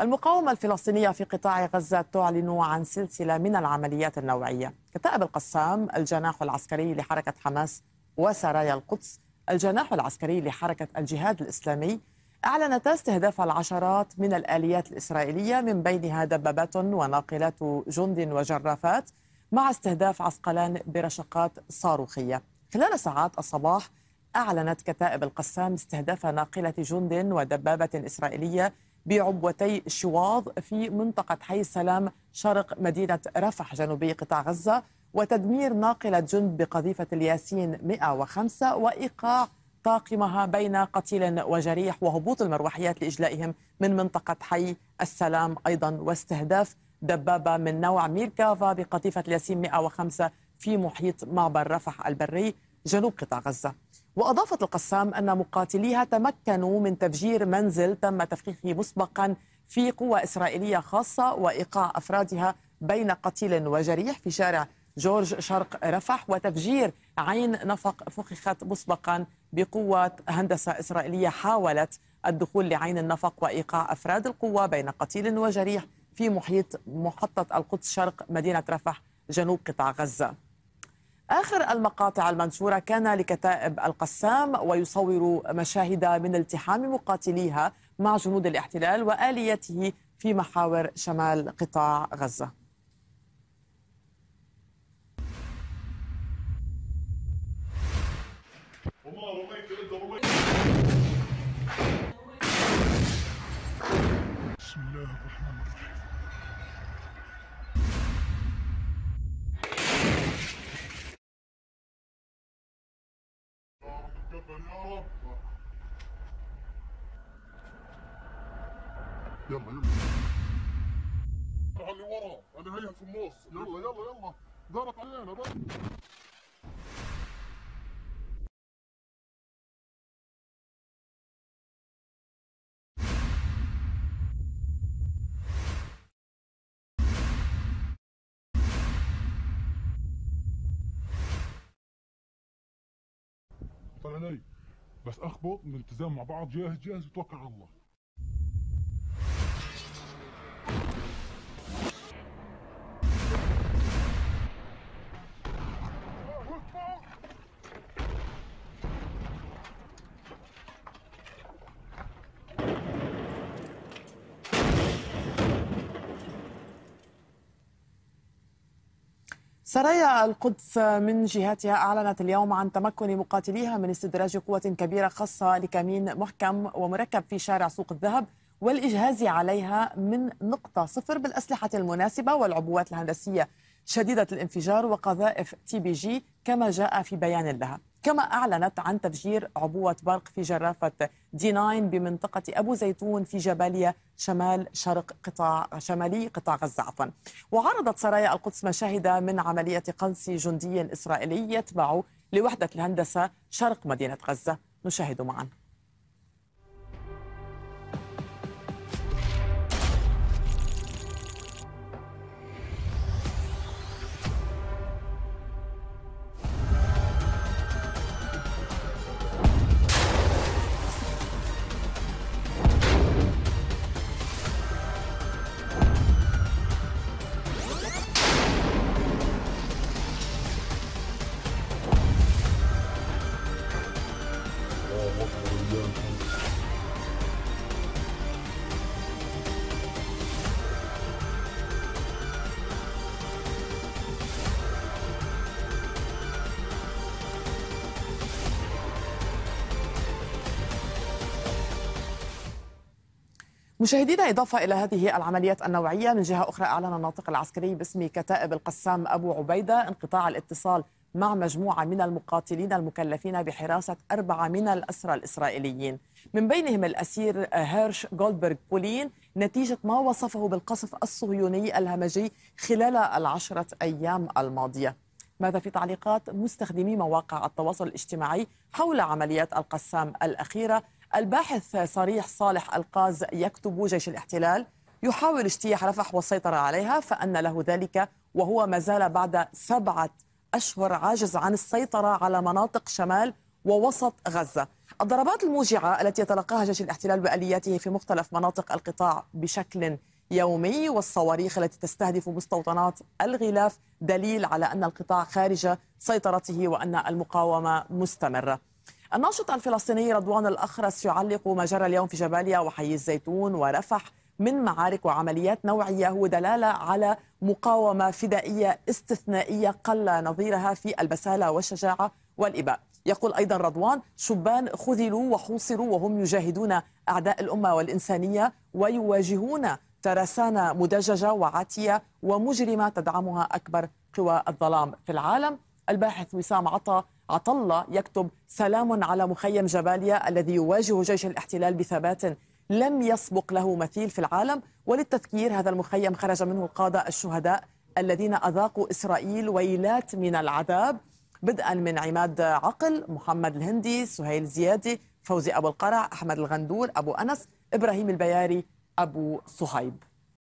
المقاومة الفلسطينية في قطاع غزة تعلن عن سلسلة من العمليات النوعية كتاب القسام الجناح العسكري لحركة حماس وسرايا القدس الجناح العسكري لحركة الجهاد الإسلامي أعلنتا استهداف العشرات من الآليات الإسرائيلية من بينها دبابات وناقلات جند وجرافات مع استهداف عسقلان برشقات صاروخية خلال ساعات الصباح أعلنت كتائب القسام استهداف ناقلة جند ودبابة إسرائيلية بعبوتي شواظ في منطقة حي السلام شرق مدينة رفح جنوبي قطاع غزة وتدمير ناقلة جند بقذيفة الياسين 105 وإيقاع طاقمها بين قتيل وجريح وهبوط المروحيات لإجلائهم من منطقة حي السلام أيضا واستهداف دبابة من نوع ميركافا بقذيفة الياسين 105 في محيط معبر رفح البري جنوب قطاع غزة وأضافت القسام أن مقاتليها تمكنوا من تفجير منزل تم تفخيخه مسبقا في قوة إسرائيلية خاصة وإيقاع أفرادها بين قتيل وجريح في شارع جورج شرق رفح وتفجير عين نفق فخخت مسبقا بقوة هندسة إسرائيلية حاولت الدخول لعين النفق وإيقاع أفراد القوة بين قتيل وجريح في محيط محطة القدس شرق مدينة رفح جنوب قطاع غزة آخر المقاطع المنشورة كان لكتائب القسام ويصور مشاهد من التحام مقاتليها مع جنود الاحتلال وآليته في محاور شمال قطاع غزة يا رب يلا يلا على اللي ورا انا هيها في النص يلا يلا يلا دارت علينا بقى طلع بس اخبط الالتزام مع بعض جاهز جاهز وتوكل على الله سرايا القدس من جهتها أعلنت اليوم عن تمكن مقاتليها من استدراج قوة كبيرة خاصة لكمين محكم ومركب في شارع سوق الذهب والإجهاز عليها من نقطة صفر بالأسلحة المناسبة والعبوات الهندسية شديدة الانفجار وقذائف تي بي جي كما جاء في بيان لها كما أعلنت عن تفجير عبوة برق في جرافة دي 9 بمنطقة أبو زيتون في جبالية شمال شرق قطاع شمالي قطاع غزة عفوا وعرضت سرايا القدس مشاهد من عملية قنص جندي إسرائيلي يتبع لوحدة الهندسة شرق مدينة غزة نشاهد معا مشاهدينا إضافة إلى هذه العمليات النوعية من جهة أخرى أعلن الناطق العسكري باسم كتائب القسام أبو عبيدة انقطاع الاتصال مع مجموعة من المقاتلين المكلفين بحراسة أربعة من الأسرى الإسرائيليين من بينهم الأسير هيرش جولدبرغ بولين نتيجة ما وصفه بالقصف الصهيوني الهمجي خلال العشرة أيام الماضية ماذا في تعليقات مستخدمي مواقع التواصل الاجتماعي حول عمليات القسام الأخيرة الباحث صريح صالح القاز يكتب جيش الاحتلال يحاول اجتياح رفح والسيطرة عليها فأن له ذلك وهو ما زال بعد سبعة أشهر عاجز عن السيطرة على مناطق شمال ووسط غزة الضربات الموجعة التي يتلقاها جيش الاحتلال بآلياته في مختلف مناطق القطاع بشكل يومي والصواريخ التي تستهدف مستوطنات الغلاف دليل على أن القطاع خارج سيطرته وأن المقاومة مستمرة الناشط الفلسطيني رضوان الأخرس يعلق ما جرى اليوم في جباليا وحي الزيتون ورفح من معارك وعمليات نوعية هو دلالة على مقاومة فدائية استثنائية قل نظيرها في البسالة والشجاعة والإباء يقول أيضا رضوان شبان خذلوا وحوصروا وهم يجاهدون أعداء الأمة والإنسانية ويواجهون ترسانة مدججة وعاتية ومجرمة تدعمها أكبر قوى الظلام في العالم الباحث وسام عطا عطلة يكتب سلام على مخيم جباليا الذي يواجه جيش الاحتلال بثبات لم يسبق له مثيل في العالم وللتذكير هذا المخيم خرج منه قادة الشهداء الذين أذاقوا إسرائيل ويلات من العذاب بدءا من عماد عقل محمد الهندي سهيل زيادي فوزي أبو القرع أحمد الغندور أبو أنس إبراهيم البياري أبو صهيب